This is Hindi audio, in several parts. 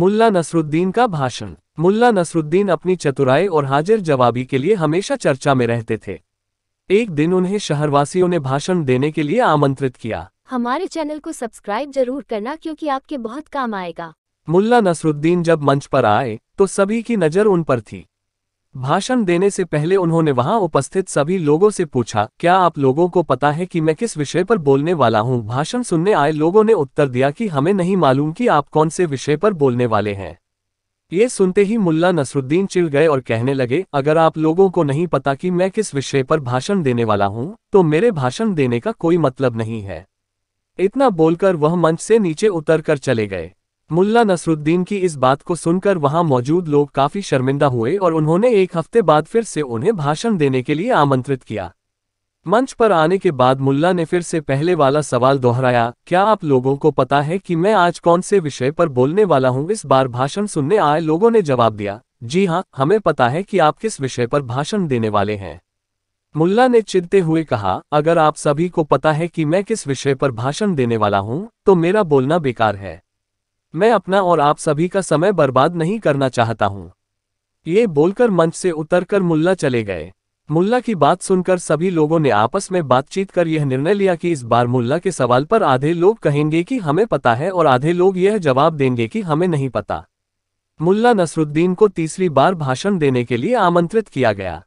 मुल्ला नसरुद्दीन का भाषण मुल्ला नसरुद्दीन अपनी चतुराई और हाजिर जवाबी के लिए हमेशा चर्चा में रहते थे एक दिन उन्हें शहरवासियों ने भाषण देने के लिए आमंत्रित किया हमारे चैनल को सब्सक्राइब जरूर करना क्योंकि आपके बहुत काम आएगा मुल्ला नसरुद्दीन जब मंच पर आए तो सभी की नज़र उन पर थी भाषण देने से पहले उन्होंने वहां उपस्थित सभी लोगों से पूछा क्या आप लोगों को पता है कि मैं किस विषय पर बोलने वाला हूं? भाषण सुनने आए लोगों ने उत्तर दिया कि हमें नहीं मालूम कि आप कौन से विषय पर बोलने वाले हैं ये सुनते ही मुल्ला नसरुद्दीन चिल गए और कहने लगे अगर आप लोगों को नहीं पता कि मैं किस विषय पर भाषण देने वाला हूँ तो मेरे भाषण देने का कोई मतलब नहीं है इतना बोलकर वह मंच से नीचे उतर कर चले गए मुल्ला नसरुद्दीन की इस बात को सुनकर वहां मौजूद लोग काफी शर्मिंदा हुए और उन्होंने एक हफ्ते बाद फिर से उन्हें भाषण देने के लिए आमंत्रित किया मंच पर आने के बाद मुल्ला ने फिर से पहले वाला सवाल दोहराया क्या आप लोगों को पता है कि मैं आज कौन से विषय पर बोलने वाला हूं इस बार भाषण सुनने आए लोगों ने जवाब दिया जी हाँ हमें पता है कि आप किस विषय पर भाषण देने वाले हैं मुल्ला ने चिंते हुए कहा अगर आप सभी को पता है कि मैं किस विषय पर भाषण देने वाला हूं तो मेरा बोलना बेकार है मैं अपना और आप सभी का समय बर्बाद नहीं करना चाहता हूँ ये बोलकर मंच से उतरकर मुल्ला चले गए मुल्ला की बात सुनकर सभी लोगों ने आपस में बातचीत कर यह निर्णय लिया कि इस बार मुल्ला के सवाल पर आधे लोग कहेंगे कि हमें पता है और आधे लोग यह जवाब देंगे कि हमें नहीं पता मुल्ला नसरुद्दीन को तीसरी बार भाषण देने के लिए आमंत्रित किया गया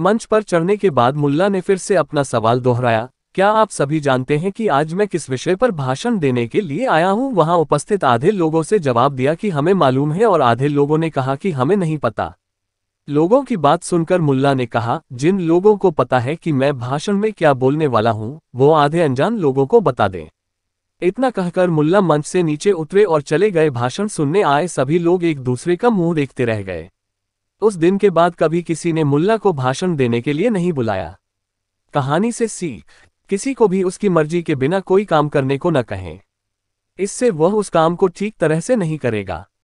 मंच पर चढ़ने के बाद मुल्ला ने फिर से अपना सवाल दोहराया क्या आप सभी जानते हैं कि आज मैं किस विषय पर भाषण देने के लिए आया हूं वहां उपस्थित आधे लोगों से जवाब दिया कि हमें मालूम है और आधे लोगों ने कहा कि हमें नहीं पता लोगों की बात सुनकर मुल्ला ने कहा जिन लोगों को पता है कि मैं भाषण में क्या बोलने वाला हूं वो आधे अनजान लोगों को बता दें इतना कहकर मुल्ला मंच से नीचे उतरे और चले गए भाषण सुनने आए सभी लोग एक दूसरे का मुंह देखते रह गए उस दिन के बाद कभी किसी ने मुल्ला को भाषण देने के लिए नहीं बुलाया कहानी से सीख किसी को भी उसकी मर्जी के बिना कोई काम करने को न कहें इससे वह उस काम को ठीक तरह से नहीं करेगा